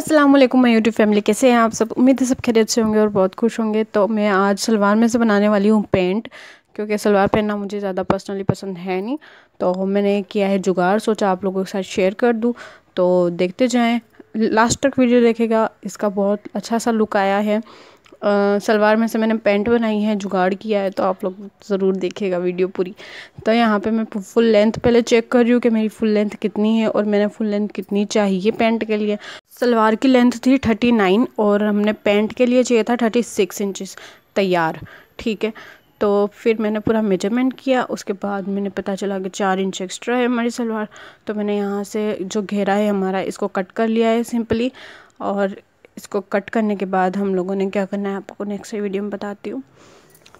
असलम मैं YouTube family कैसे हैं आप सब उम्मीद है सब खैरियत से होंगे और बहुत खुश होंगे तो मैं आज सलवार में से बनाने वाली हूँ पेंट क्योंकि सलवार पहनना मुझे ज़्यादा पर्सनली पसंद है नहीं तो मैंने किया है जुगाड़ सोचा आप लोगों के साथ शेयर कर दूँ तो देखते जाएँ लास्ट तक वीडियो देखेगा इसका बहुत अच्छा सा लुक आया है सलवार में से मैंने पेंट बनाई है जुगाड़ किया है तो आप लोग ज़रूर देखेगा वीडियो पूरी तो यहाँ पे मैं फुल लेंथ पहले चेक कर रही हूँ कि मेरी फुल लेंथ कितनी है और मैंने फुल लेंथ कितनी चाहिए पेंट के लिए सलवार की लेंथ थी थर्टी नाइन और हमने पैंट के लिए चाहिए था थर्टी सिक्स इंचज़ तैयार ठीक है तो फिर मैंने पूरा मेजरमेंट किया उसके बाद मैंने पता चला कि चार इंच एक्स्ट्रा है हमारी सलवार तो मैंने यहाँ से जो घेरा है हमारा इसको कट कर लिया है सिंपली और इसको कट करने के बाद हम लोगों ने क्या करना है आपको नेक्स्ट वीडियो में बताती हूँ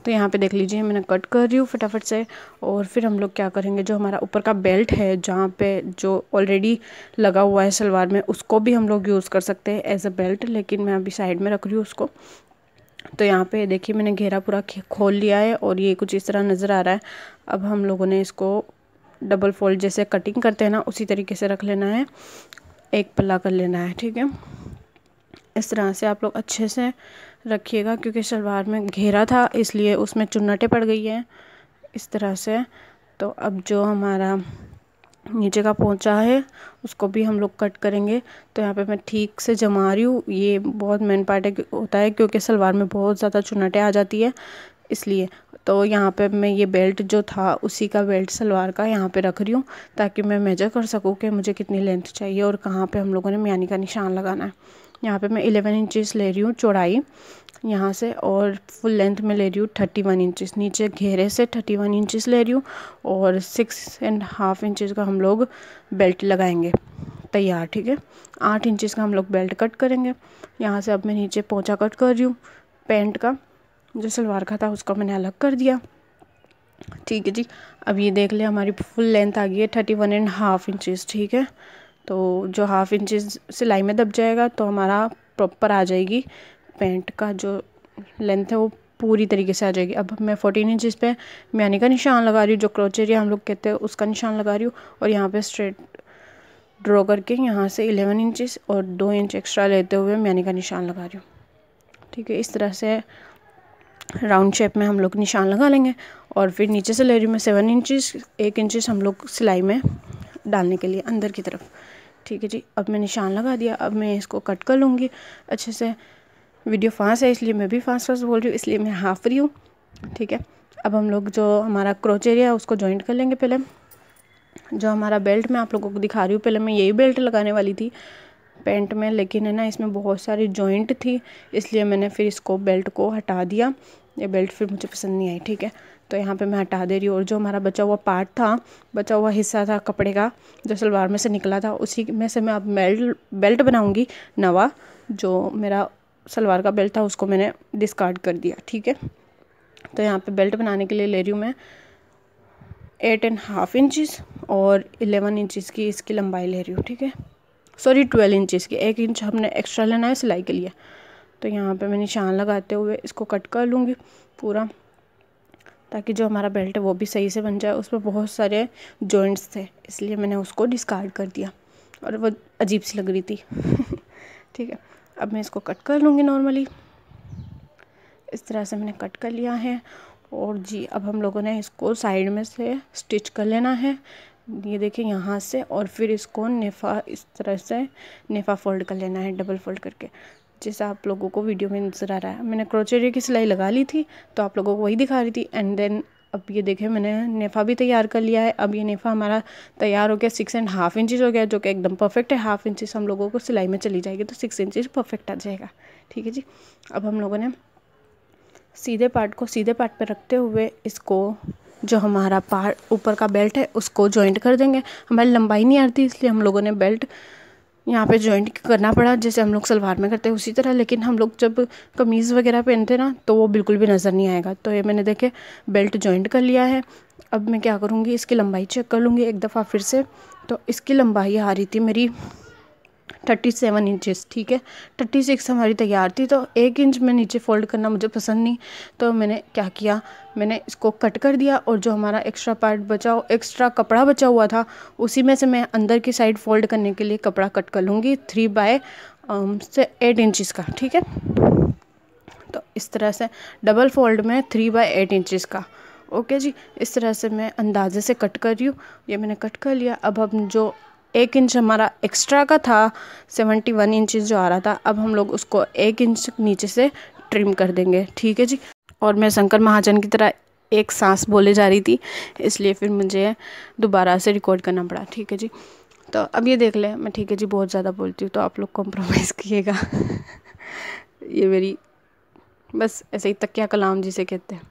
तो यहाँ पे देख लीजिए मैंने कट कर रही हूँ फटाफट से और फिर हम लोग क्या करेंगे जो हमारा ऊपर का बेल्ट है जहाँ पे जो ऑलरेडी लगा हुआ है सलवार में उसको भी हम लोग यूज़ कर सकते हैं एज अ बेल्ट लेकिन मैं अभी साइड में रख रही हूँ उसको तो यहाँ पे देखिए मैंने घेरा पूरा खोल लिया है और ये कुछ इस तरह नज़र आ रहा है अब हम लोगों ने इसको डबल फोल्ड जैसे कटिंग करते हैं ना उसी तरीके से रख लेना है एक पल्ला कर लेना है ठीक है इस तरह से आप लोग अच्छे से रखिएगा क्योंकि शलवार में घेरा था इसलिए उसमें चुन्नटें पड़ गई हैं इस तरह से तो अब जो हमारा नीचे का पोंचा है उसको भी हम लोग कट करेंगे तो यहाँ पे मैं ठीक से जमा रही हूँ ये बहुत मेन पार्ट होता है क्योंकि सलवार में बहुत ज़्यादा चुनटें आ जाती है इसलिए तो यहाँ पे मैं ये बेल्ट जो था उसी का बेल्ट सलवार का यहाँ पे रख रही हूँ ताकि मैं मेजर कर सकूँ कि मुझे कितनी लेंथ चाहिए और कहाँ पे हम लोगों ने मानी का निशान लगाना है यहाँ पे मैं इलेवन इंचेस ले रही हूँ चौड़ाई यहाँ से और फुल लेंथ में ले रही हूँ थर्टी वन इंचज़ नीचे घेरे से थर्टी वन इंचज़ ले रही हूँ और सिक्स एंड हाफ इंचज़ का हम लोग बेल्ट लगाएंगे तैयार ठीक है आठ इंचज़ का हम लोग बेल्ट कट करेंगे यहाँ से अब मैं नीचे पोचा कट कर रही हूँ पेंट का जो सलवार का था उसका मैंने अलग कर दिया ठीक है जी अब ये देख ले हमारी फुल लेंथ आ गई है thirty one and half inches ठीक है तो जो हाफ़ इंच सिलाई में दब जाएगा तो हमारा प्रॉपर आ जाएगी पेंट का जो लेंथ है वो पूरी तरीके से आ जाएगी अब मैं फोर्टीन इंचज़ पे म्यानी का निशान लगा रही हूँ जो क्रोचेरिया हम लोग कहते हैं उसका निशान लगा रही हूँ और यहाँ पे स्ट्रेट ड्रॉ करके यहाँ से इलेवन इंचज़ और दो इंच एक्स्ट्रा लेते हुए म्यानी का निशान लगा रही हूँ ठीक है इस तरह से राउंड शेप में हम लोग निशान लगा लेंगे और फिर नीचे से ले रही हूँ मैं सेवन इंचज़ एक इंचज़ हम लोग सिलाई में डालने के लिए अंदर की तरफ ठीक है जी अब मैं निशान लगा दिया अब मैं इसको कट कर लूँगी अच्छे से वीडियो फास्ट है इसलिए मैं भी फास्ट फास्ट बोल रही हूँ इसलिए मैं हाफ रही हूँ ठीक है अब हम लोग जो हमारा क्रोच एरिया है उसको जॉइंट कर लेंगे पहले जो हमारा बेल्ट मैं आप लोगों को दिखा रही हूँ पहले मैं यही बेल्ट लगाने वाली थी पेंट में लेकिन है ना इसमें बहुत सारी जॉइंट थी इसलिए मैंने फिर इसको बेल्ट को हटा दिया ये बेल्ट फिर मुझे पसंद नहीं आई ठीक है तो यहाँ पे मैं हटा दे रही हूँ और जो हमारा बचा हुआ पार्ट था बचा हुआ हिस्सा था कपड़े का जो सलवार में से निकला था उसी में से मैं अब बेल्ट बेल्ट बनाऊँगी नवा जो मेरा सलवार का बेल्ट था उसको मैंने डिस्कार्ड कर दिया ठीक है तो यहाँ पे बेल्ट बनाने के लिए ले रही हूँ मैं एट एंड हाफ इंचज़ और इलेवन इंचज़ की इसकी लंबाई ले रही हूँ ठीक है सॉरी ट्वेल्व इंचज़ की एक इंच हमने एक्स्ट्रा लेना है सिलाई के लिए तो यहाँ पे मैं निशान लगाते हुए इसको कट कर लूँगी पूरा ताकि जो हमारा बेल्ट है वो भी सही से बन जाए उस पर बहुत सारे जॉइंट्स थे इसलिए मैंने उसको डिस्कार्ड कर दिया और वो अजीब सी लग रही थी ठीक है अब मैं इसको कट कर लूँगी नॉर्मली इस तरह से मैंने कट कर लिया है और जी अब हम लोगों ने इसको साइड में से स्टिच कर लेना है ये देखिए यहाँ से और फिर इसको नेफा इस तरह से नेफा फोल्ड कर लेना है डबल फोल्ड करके जैसा आप लोगों को वीडियो में नज़र आ रहा है मैंने क्रोचेरिया की सिलाई लगा ली थी तो आप लोगों को वही दिखा रही थी एंड देन अब ये देखें मैंने नेफा भी तैयार कर लिया है अब ये नेफा हमारा तैयार हो गया सिक्स एंड हाफ इंचज़ हो गया जो कि एकदम परफेक्ट है हाफ इंचज़ हम लोगों को सिलाई में चली जाएगी तो सिक्स इंचज़ परफेक्ट आ जाएगा ठीक है जी अब हम लोगों ने सीधे पार्ट को सीधे पार्ट पर रखते हुए इसको जो हमारा पार्ट ऊपर का बेल्ट है उसको जॉइंट कर देंगे हमारी लंबाई नहीं आती इसलिए हम लोगों ने बेल्ट यहाँ पे जॉइंट करना पड़ा जैसे हम लोग सलवार में करते हैं उसी तरह लेकिन हम लोग जब कमीज़ वगैरह पहनते ना तो वो बिल्कुल भी नज़र नहीं आएगा तो ये मैंने देखे बेल्ट जॉइंट कर लिया है अब मैं क्या करूँगी इसकी लंबाई चेक कर लूँगी एक दफ़ा फिर से तो इसकी लंबाई आ रही थी मेरी थर्टी सेवन इंचज़ ठीक है थर्टी सिक्स हमारी तैयार थी तो एक इंच में नीचे फ़ोल्ड करना मुझे पसंद नहीं तो मैंने क्या किया मैंने इसको कट कर दिया और जो हमारा एक्स्ट्रा पार्ट बचा एक्स्ट्रा कपड़ा बचा हुआ था उसी में से मैं अंदर की साइड फ़ोल्ड करने के लिए कपड़ा कट कर लूँगी थ्री बाय से एट इंचज़ का ठीक है तो इस तरह से डबल फोल्ड में थ्री बाय एट इंचज़ का ओके जी इस तरह से मैं अंदाजे से कट कर रही हूँ ये मैंने कट कर लिया अब हम जो एक इंच हमारा एक्स्ट्रा का था सेवेंटी वन इंचज़ जो आ रहा था अब हम लोग उसको एक इंच नीचे से ट्रिम कर देंगे ठीक है जी और मैं शंकर महाजन की तरह एक सांस बोले जा रही थी इसलिए फिर मुझे दोबारा से रिकॉर्ड करना पड़ा ठीक है जी तो अब ये देख लें मैं ठीक है जी बहुत ज़्यादा बोलती हूँ तो आप लोग कॉम्प्रोमाइज़ किएगा ये मेरी बस ऐसे ही तकिया कलाम जिसे कहते हैं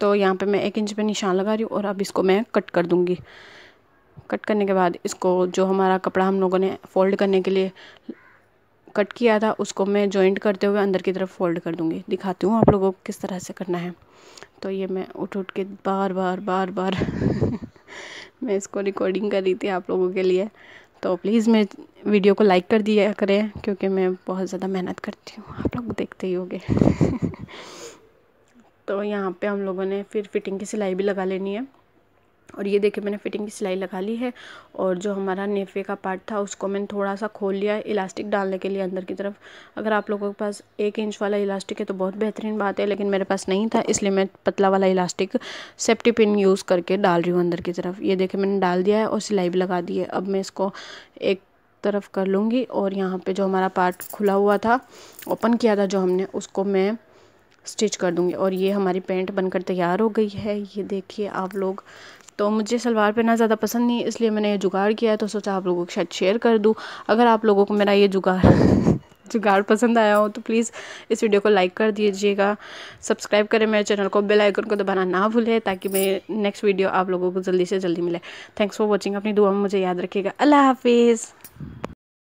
तो यहाँ पे मैं एक इंच पे निशान लगा रही हूँ और अब इसको मैं कट कर दूँगी कट करने के बाद इसको जो हमारा कपड़ा हम लोगों ने फोल्ड करने के लिए कट किया था उसको मैं जॉइंट करते हुए अंदर की तरफ फोल्ड कर दूँगी दिखाती हूँ आप लोगों को किस तरह से करना है तो ये मैं उठ उठ के बार बार बार बार मैं इसको रिकॉर्डिंग कर रही थी आप लोगों के लिए तो प्लीज़ मैं वीडियो को लाइक कर दिया करें क्योंकि मैं बहुत ज़्यादा मेहनत करती हूँ आप लोग देखते ही होंगे तो यहाँ पे हम लोगों ने फिर फिटिंग की सिलाई भी लगा लेनी है और ये देखिए मैंने फिटिंग की सिलाई लगा ली है और जो हमारा नेफे का पार्ट था उसको मैंने थोड़ा सा खोल लिया है इलास्टिक डालने के लिए अंदर की तरफ अगर आप लोगों के पास एक इंच वाला इलास्टिक है तो बहुत बेहतरीन बात है लेकिन मेरे पास नहीं था इसलिए मैं पतला वाला इलास्टिक सेफ्टी पिन यूज़ करके डाल रही हूँ अंदर की तरफ ये देखिए मैंने डाल दिया है और सिलाई भी लगा दी है अब मैं इसको एक तरफ कर लूँगी और यहाँ पर जो हमारा पार्ट खुला हुआ था ओपन किया था जो हमने उसको मैं स्टिच कर दूँगी और ये हमारी पेंट बनकर तैयार हो गई है ये देखिए आप लोग तो मुझे सलवार पहनना ज़्यादा पसंद नहीं इसलिए मैंने ये जुगाड़ किया है तो सोचा आप लोगों के साथ शेयर कर दूँ अगर आप लोगों को मेरा ये जुगाड़ जुगाड़ पसंद आया हो तो प्लीज़ इस वीडियो को लाइक कर दीजिएगा सब्सक्राइब करें मेरे चैनल को बेल आइकन को दबाना ना भूलें ताकि मेरे नेक्स्ट वीडियो आप लोगों को जल्दी से जल्दी मिले थैंक्स फॉर वॉचिंग अपनी दुआ में मुझे याद रखिएगा अल्लाह हाफिज़